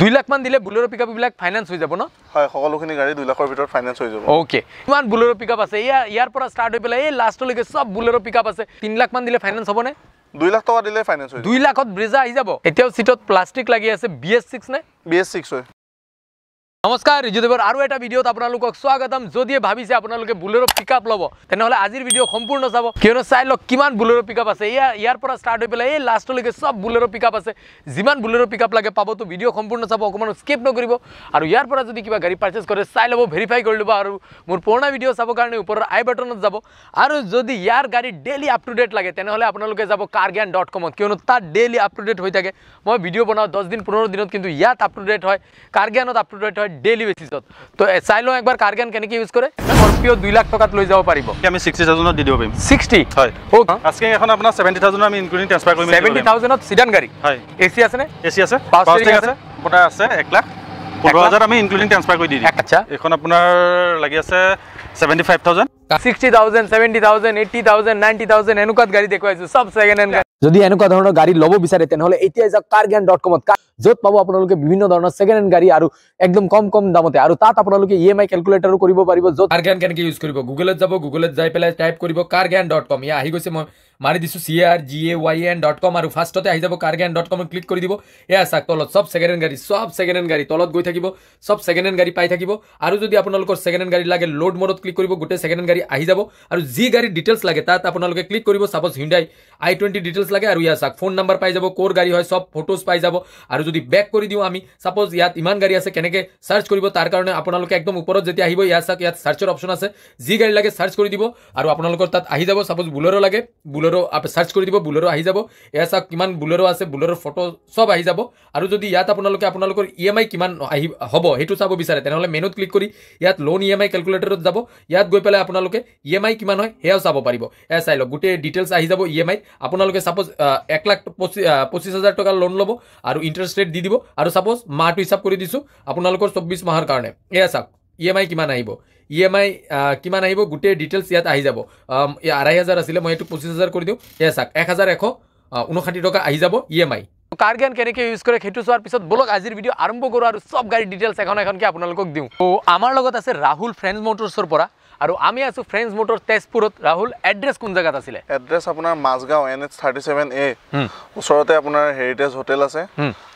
দুই লাখমান দিলে বুলেৰ' পিক আপবিলাক ফাইনেন্স হৈ যাব ন হয় সকলোখিনি গাড়ী দুই লাখৰ ভিতৰত ফাইনেন্স হৈ যাব অ'কে কিমান বুলেৰ' পিক আপ আছে ইয়াৰ ইয়াৰ পৰা ষ্টাৰ্ট হৈ পেলাই এই লাষ্টলৈকে চব বুলেৰ' পিক আপ আছে তিনি লাখমান দিলে ফাইনেন্স হ'বনে দুই লাখ টকা দিলে ফাইনেন্স হৈ দুই লাখত ব্ৰিজা আহি যাব এতিয়াও চিটত প্লাষ্টিক লাগি আছে বি ছিক্স নে বি ছিক্স হয় নমস্কাৰ ৰিজুদেৱৰ আৰু এটা ভিডিঅ'ত আপোনালোকক স্বাগতম যদিহে ভাবিছে আপোনালোকে বুলেৰ' পিক আপ ল'ব তেনেহ'লে আজিৰ ভিডিঅ' সম্পূৰ্ণ চাব কিয়নো চাই লওক কিমান বুলেৰ' পিক আপ আছে এয়া ইয়াৰ পৰা ষ্টাৰ্ট হৈ পেলাই এই লাষ্টলৈকে চব বুলেৰ' পিক আপ আছে যিমান বুলেৰ' পিক আপ লাগে পাবতো ভিডিঅ' সম্পূৰ্ণ চাব অকণমান স্কিপ নকৰিব আৰু ইয়াৰ পৰা যদি কিবা গাড়ী পাৰ্চেছ কৰে চাই ল'ব ভেৰিফাই কৰি ল'ব আৰু মোৰ পুৰণা ভিডিঅ' চাবৰ কাৰণে ওপৰৰ আই বাটনত যাব আৰু যদি ইয়াৰ গাড়ী ডেইলি আপ টু ডেট লাগে তেনেহ'লে আপোনালোকে যাব কাৰ্গেন ডট কমত কিয়নো তাত ডেইলি আপ টু ডেট হৈ থাকে মই ভিডিঅ' বনাওঁ দহ দিন পোন্ধৰ দিনত কিন্তু ইয়াত আপ টু ডেট হয় কাৰ্গেনত আপ টু ডেট হয় ডেইলি বেসিসত তো চাই লওঁ একবাৰ কাৰ্গেন কেনেকৈ ইউজ কৰে স্কৰপিঅ' দুই লাখ টকাত লৈ যাব পাৰিব আমি ছিক্সটি থাউজেণ্ড দি দিব পাৰিম ছিক্সটি হয় আজকে এখন আপোনাৰ ছেভেণ্টি থাউজেণ্ড আমি ইনক্লুডিং ট্ৰেঞ্চফাৰ কৰিম ছেভেণ্টি থাউজেণ্ডত চিডান গাড়ী হয় এ চি আছেনে এ চি আছে পাঁচ আছে আপোনাৰ আছে এক লাখ পোন্ধৰ হাজাৰ আমি ইনক্লুডিং ট্ৰেঞ্চফাৰ কৰি দি দিম আচ্ছা এইখন আপোনাৰ লাগি আছে seventy five thousand sixty thousand seventy thousand eighty thousand ninety thousand এনেকুৱা গাড়ী দেখুৱাইছোঁ চব ছেকেণ্ড হেণ্ড গাড়ী যদি এনেকুৱা ধৰণৰ গাড়ী ল'ব বিচাৰে তেনেহ'লে এতিয়াই যাওক কাৰ কাৰ্গেন ডট কমত য'ত পাব আপোনালোকে বিভিন্ন ধৰণৰ ছেকেণ্ড হেণ্ড গাড়ী আৰু একদম কম কম দামতে আৰু তাত আপোনালোকে ই এম আই কেলকুলেটাৰো কৰিব পাৰিব য'ত কাৰ্গেন কেনেকৈ ইউজ কৰিব গুগলত যাব গুগলত যাই পেলাই টাইপ কৰিব কাৰ্গেন ডট কম ইয়াত আহি গৈছে মই মাৰি দিছোঁ C R G A Y N dot com আৰু ফাৰ্ষ্টতে আহি যাব কাৰ কাৰ্গেন ডট কমত ক্লিক কৰি দিব এয়া চাওক তলত চব ছেকেণ্ড হেণ্ড গাড়ী চব ছেকেণ্ড হেণ্ড গাড়ী তলত গৈ থাকিব চব ছেকেণ্ড হেণ্ড গাড়ী পাই থাকিব আৰু যদি আপোনালোকৰ ছেকেণ্ড হেণ্ড গাড়ী লাগে লোড মডত ক্লিক কৰিব গোটেই ছেকেণ্ড হেণ্ড গাড়ী আহি যাব আৰু যি গাড়ীৰ ডিটেইলছ লাগে তাত আপোনালোকে ক্লিক কৰিব চাপ'জ হিণ্ডাই আই টুৱেণ্টি ডিটেইলছ লাগে আৰু ইয়াৰ চাওক ফোন নাম্বাৰ পাই যাব ক'ৰ গাড়ী হয় চব ফটোজ পাই যাব আৰু যদি বেক কৰি দিওঁ আমি চাপ'জ ইয়াত ইমান গাড়ী আছে কেনেকৈ চাৰ্চ কৰিব তাৰ কাৰণে আপোনালোকে একদম ওপৰত যেতিয়া আহিব ইয়াৰ চাওক ইয়াত চাৰ্চৰ অপশ্যন আছে যি গাড়ী লাগে চাৰ্চ কৰি দিব আৰু আপোনালোকৰ তাত আহি যাব চাপ'জ বুলেৰ' লাগে বুলেৰ' চাৰ্চ কৰি দিব বুলেৰ' আহি যাব ইয়াৰ চাওক কিমান বুলেৰ' আছে বুলেৰ' ফটো চব আহি যাব আৰু যদি ইয়াত আপোনালোকে আপোনালোকৰ ই এম আই কিমান আহি হ'ব সেইটো চাব বিচাৰে তেনেহ'লে মেনুত ক্লিক কৰি ইয়াত লোন ই এম আই কেলকুলেটৰত যাব ইয়াত গৈ পেলাই আপোনালোকে ই এম আই কিমান হয় সেয়াও চাব পাৰিব ছাপোজ uh, এক লাখ পঁচিছ পঁচিছ uh, হাজাৰ টকাৰ লোন ল'ব আৰু ইণ্টাৰেষ্ট ৰেট দি দিব আৰু ছাপ'জ মাহটো হিচাপ কৰি দিছোঁ আপোনালোকৰ চৌব্বিছ মাহৰ কাৰণে এয়া চাওক ই এম আই কিমান আহিব ই এম আই কিমান আহিব গোটেই ডিটেইলছ ইয়াত আহি যাব আঢ়ৈ হাজাৰ আছিলে মই এইটো পঁচিছ হাজাৰ কৰি দিওঁ এয়া চাওক এক হাজাৰ এশ ঊনষাঠি টকা আহি যাব ই এম আই কাৰ গেন কেনেকৈ ইউজ কৰে সেইটো চোৱাৰ পিছত বোলক আজিৰ ভিডিঅ' আৰম্ভ কৰোঁ আৰু চব গাড়ীৰ ডিটেইলছ এখন এখনকৈ আপোনালোকক দিওঁ আমাৰ ৰাহুল আৰু আমি আছো ফ্ৰেন্স মোটৰ তেজপুৰত ৰাহুল এড্ৰেছ কোন জেগাত আছিলে এড্ৰেছ আপোনাৰ মাজগাঁও এন এইচ থাৰ্টি চেভেন এ ওচৰতে আপোনাৰ হেৰিটেজ হোটেল আছে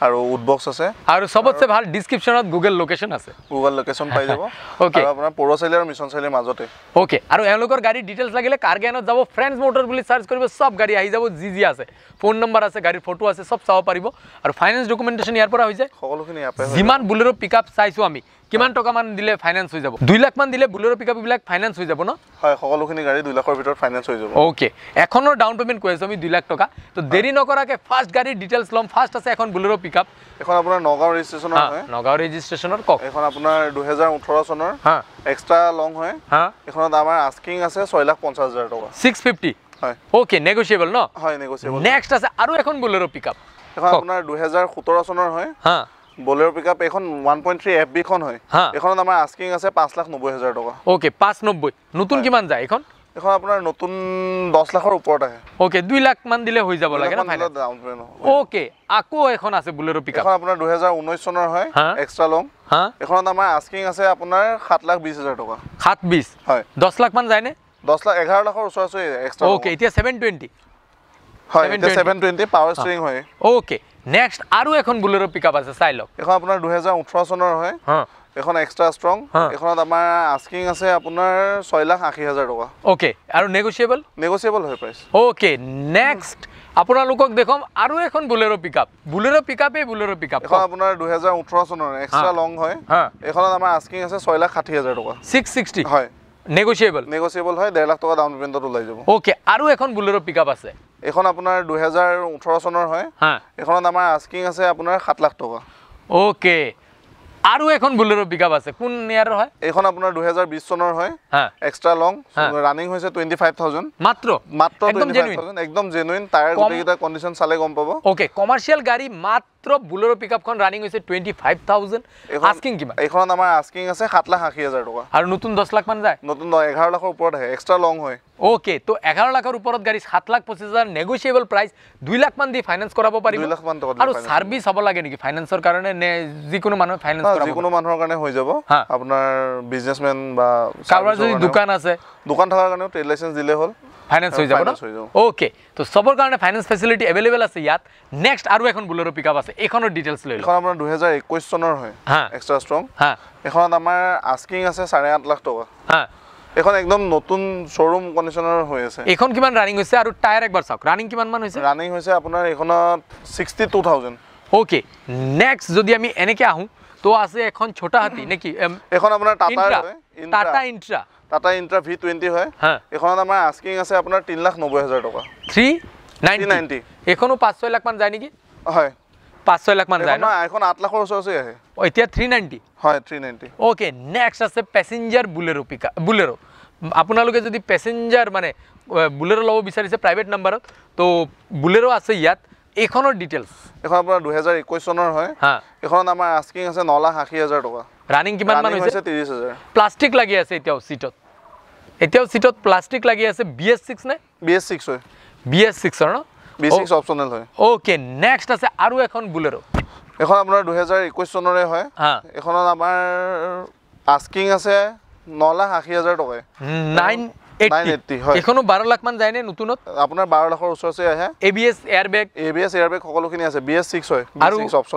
আৰু উডবক্স আছে আৰু চবতছে ভাল ডিছক্ৰিপশ্যনত গুগল লোকেশ্যন আছে গুগল লোকেশ্যন পাই যাব অ'কে আপোনাৰ পৰুৱা চাৰিআলি আৰু মিছন চাৰিআলিৰ মাজতে অ'কে আৰু এওঁলোকৰ গাড়ীৰ ডিটেইলছ লাগিলে কাৰ্গেনত যাব ফ্ৰেন্স মোটৰ বুলি চাৰ্চ কৰিব চব গাড়ী আহি যাব যি যি আছে ফোন নম্বৰ আছে গাড়ীৰ ফটো আছে চব চাব পাৰিব আৰু ফাইনেন্স ডকুমেণ্টেশ্যন ইয়াৰ পৰা হৈ যায় সকলোখিনি ইয়াৰ পৰা যিমান বুলেৰ' পিক আপ চাইছোঁ আমি কিমান টকামান দিলে ফাইনেন্স হৈ যাব দুই লাখমান দিলে বুলেৰ' পিক আপবিলাক ফাইনেন্স হৈ যাব ন হয় সকলোখিনি গাড়ী দুই লাখৰ ভিতৰত ফাইনেন্স হৈ যাব অ'কে এখনৰ ডাউন পে'মেণ্ট কৈ আছোঁ আমি দুই লাখ টকা ত' দেৰি নকৰাকৈ ফাৰ্ষ্ট গাড়ীৰ ডিটেইলছ ল'ম ফাৰ্ষ্ট আছে এখন বুলেৰ' পিক আপ এখন আপোনাৰ নগাঁও ৰেজিষ্ট্ৰেশ্যনৰ নগাঁও ৰেজিষ্ট্ৰেশ্যনৰ কওক এখন আপোনাৰ দুহেজাৰ ওঠৰ চনৰ হা এক্সট্ৰা লং হয় হা এখনত আমাৰ আস্কিং আছে ছয় লাখ পঞ্চাছ হাজাৰ টকা ছিক্স ফিফটি হয় অ'কে নেগচিয়েবল ন হয় নেগচিয়েবল নেক্সট আছে আৰু এখন বুলেৰ' পিক আপ এখন আপোনাৰ দুহেজাৰ সোতৰ চনৰ হয় হা বলেৰ পিকআপ এখন 1.3 এফবি খন হয় এখনত আমাৰ আস্কিং আছে 590000 টকা ওকে 590 নতুন কিমান যায় এখন এখন আপোনাৰ নতুন 10 লাখৰ ওপৰত আছে ওকে 2 লাখ মান দিলে হৈ যাব লাগে না ফাইনাল ওকে আকো এখন আছে বলেৰ পিকআপ এখন আপোনাৰ 2019 চনৰ হয় এক্সট্ৰা লং হ্যাঁ এখনত আমাৰ আস্কিং আছে আপোনাৰ 720000 টকা 720 হয় 10 লাখ মান যায় না 10 লাখ 11 লাখৰ ওচৰ আছে এক্সট্ৰা ওকে এতিয়া 720 হয় এতিয়া 720 পাৱাৰ স্ট্ৰিং হয় ওকে নেক্সট আৰু এখন বুলেৰ' পিক আপ আছে চাই লওক এইখন আপোনাৰ দুহেজাৰ ওঠৰ চনৰ হয় এইখন এক্সট্ৰা ষ্ট্ৰং এইখনত আমাৰ আস্কিং আছে আপোনাৰ ছয় লাখ আশী হাজাৰ টকা অ'কে আৰু নেগচিয়েবল নেগচিয়েবল হয় প্ৰাইচ অ'কে নেক্সট আপোনালোকক দেখুৱাম আৰু এখন বুলেৰ' পিক আপ বুলেৰ' পিক আপেই বুলেৰ' পিক আপ এখন আপোনাৰ দুহেজাৰ ওঠৰ চনৰ এক্সট্ৰা লং হয় এইখনত আমাৰ আস্কিং আছে ছয় লাখ ষাঠি হাজাৰ টকা ছিক্স ছিক্সটি হয় নেগচিয়েবল নেগচিয়েবল হয় ডেৰ লাখ টকা ডাউন পে'মেণ্টত ওলাই যাব অ'কে আৰু এখন বুলেৰ' পিক আপ আছে এখন আপোনাৰ দুহেজাৰ ওঠৰ চনৰ হয় এখনত আমাৰ আস্কিং আছে আপোনাৰ সাত লাখ টকা অ'কে আৰু এখন বুলেৰ পিকআপ আছে কোন ইয়াৰ হয় এইখন আপোনাৰ দুহেজাৰ বিশ চনৰ হয় এক্সট্ৰা লং ৰানিং হৈছে টুৱেণ্টি ফাইভ থাউজেণ্ড মাত্ৰ মাত্ৰ একদম জেনুইন টায়াৰ গোটেইকেইটা কণ্ডিশ্যন চালে গম পাব অ'কে কমাৰ্চিয়েল গাড়ী মাত্ৰ ফাইনেন্সৰ কাৰণে যিকোনো মানুহে যিকোনো মানুহৰ কাৰণে হৈ যাব আপোনাৰ বিজনেছমেন বা কাৰোবাৰ যদি দোকান আছে দোকান থকাৰ কাৰণেও ট্ৰেড লাইচেঞ্চ দিলে হ'ল ফাইনেন্স হৈ যাব অ'কে তো চবৰ কাৰণে ফাইনেন্স ফেচিলিটি এভেইলেবল আছে ইয়াত নেক্সট আৰু এখন বুলেৰ' পিক আছে এইখনৰ ডিটেইলছ লৈ এখন আপোনাৰ দুহেজাৰ একৈছ চনৰ হয় এক্সট্ৰা ষ্ট্ৰং এখনত আমাৰ আস্কিং আছে চাৰে আঠ লাখ টকা এখন একদম নতুন শ্ব'ৰুম কণ্ডিশ্যনৰ হৈ আছে এইখন কিমান ৰানিং হৈছে আৰু টায়াৰ একবাৰ চাওক ৰানিং কিমান মান হৈছে ৰানিং হৈছে আপোনাৰ এইখনত sixty two thousand okay next যদি আমি এনেকৈ আহোঁ তো আছে এখন ছোটা হাতি নেকি এখন আপোনাৰ Tata Tata Intra Tata Intra V twenty হয় এইখনত আমাৰ আস্কিং আছে আপোনাৰ তিনি লাখ নব্বৈ হাজাৰ টকা থ্ৰী নাইনটি নাইনটি এইখনো পাঁচ ছয় লাখমান যায় নেকি হয় পাঁচ ছয় লাখমান যায় নহয় এখন আঠ লাখৰ ওচৰ ওচৰ আহে এতিয়া থ্ৰী নাইনটি হয় থ্ৰী নাইনটি অ'কে নেক্সট আছে পেছেঞ্জাৰ বুলেৰো পিকা বুলেৰো আপোনালোকে যদি পেছেঞ্জাৰ মানে বুলেৰো ল'ব বিচাৰিছে প্ৰাইভেট নাম্বাৰত তো বুলেৰো আছে ইয়াত এইখনৰ ডিটেইলছ এখন আপোনাৰ দুহেজাৰ একৈছ চনৰ হয় এখন আমাৰ আস্কিং আছে ন লাখ আশী হাজাৰ টকা ৰানিং কিমান মান হৈছে ত্ৰিছ হাজাৰ প্লাষ্টিক লাগি আছে এতিয়াও চিটত এতিয়াও চিটত প্লাষ্টিক লাগি আছে বি এছ ছিক্স নে বি এছ ছিক্স হয় বি এছ ছিক্সৰ ন বি ছিক্স অপশ্যনেল হয় অ'কে নেক্সট আছে আৰু এখন বুলেৰ' এখন আপোনাৰ দুহেজাৰ একৈছ চনৰে হয় এখনত আমাৰ আস্কিং আছে ন লাখ আশী হাজাৰ টকাই নাইন এখনো বারো লাখ মান যায় নতুন আপনার বারো লাখের উচ্চে আছে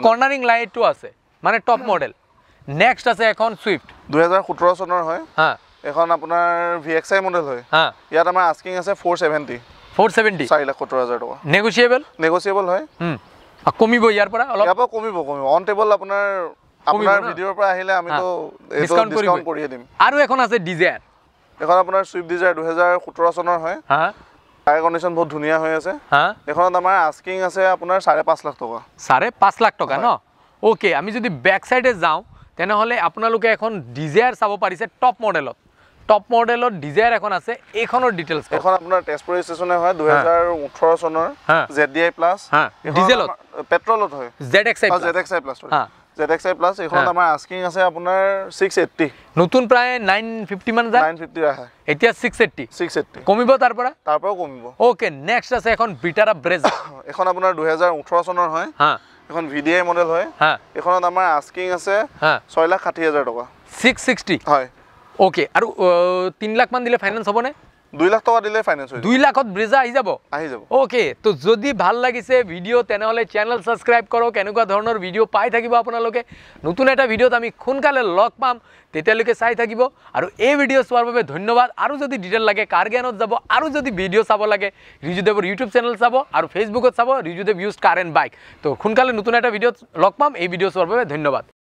কর্নারিং লাইট আছে মানে টপ মডেল নেক্সট আছে এখন সুইফট দুহাজার সতেরো হয় হ্যাঁ এখন আপনার ভি এক্স আই মডেল হয় হ্যাঁ ইয়াত আমার আস্কিং আছে ফোর সেভেন্টি ফোর সেভেন্টি চারি লাখ সত্তর হাজার টাকা নেগোসিয়েবল নেগোসিয়েবল হয় কমিব ইয়ার পরা অল্প ইয়ার কমিব কমিব অন টেবল আপনার আপনার ভিডিওর পরা আহিলে আমি তো ডিসকাউন্ট করে দিম আর এখন আছে ডিজায়ার এখন আপোনাৰ সুইফট ডিজায়াৰ দুহেজাৰ সোতৰ চনৰ হয় হা টায়াৰ কণ্ডিশ্যন বহুত ধুনীয়া হৈ আছে হা এইখনত আমাৰ আস্কিং আছে আপোনাৰ চাৰে পাঁচ লাখ টকা চাৰে পাঁচ লাখ টকা ন অ'কে আমি যদি বেক চাইডে যাওঁ তেনেহ'লে আপোনালোকে এখন ডিজায়াৰ চাব পাৰিছে টপ মডেলত টপ মডেলত ডিজায়াৰ এখন আছে এইখনৰ ডিটেইলছ এখন আপোনাৰ তেজপুৰ ষ্টেচনে হয় দুহেজাৰ ওঠৰ চনৰ জেড ডি আই প্লাছ ডিজেলত পেট্ৰলত হয় Z X I Z X I plus ZXI Plus এখন আমাৰ আস্কিং আছে আপোনাৰ 680 নতুন প্ৰায় 950 মান যায় 950 আছে এতিয়া 680 680 কমিব তাৰ পৰা তাৰ পৰা কমিব ওকে নেক্সট আছে এখন বিটাৰা ব্ৰেজ এখন আপোনাৰ 2018 চনৰ হয় হ্যাঁ এখন ভিডিআই মডেল হয় হ্যাঁ এখন আমাৰ আস্কিং আছে 660000 টকা 660 হয় ওকে আৰু 3 লাখ মান দিলে ফাইনান্স হ'ব না দুই লাখ টকা দিলে ফাইনেন্স হয় দুই লাখত ব্ৰিজা আহি যাব আহি যাব অ'কে তো যদি ভাল লাগিছে ভিডিঅ' তেনেহ'লে চেনেল ছাবস্ক্ৰাইব কৰক এনেকুৱা ধৰণৰ ভিডিঅ' পাই থাকিব আপোনালোকে নতুন এটা ভিডিঅ'ত আমি সোনকালে লগ পাম তেতিয়ালৈকে চাই থাকিব আৰু এই ভিডিঅ' চোৱাৰ বাবে ধন্যবাদ আৰু যদি ডিটেইল লাগে কাৰ্গেনত যাব আৰু যদি ভিডিঅ' চাব লাগে ৰিজুদেৱৰ ইউটিউব চেনেল চাব আৰু ফেচবুকত চাব Rijudev use car and bike তো সোনকালে নতুন এটা ভিডিঅ'ত লগ পাম এই ভিডিঅ' চোৱাৰ বাবে ধন্যবাদ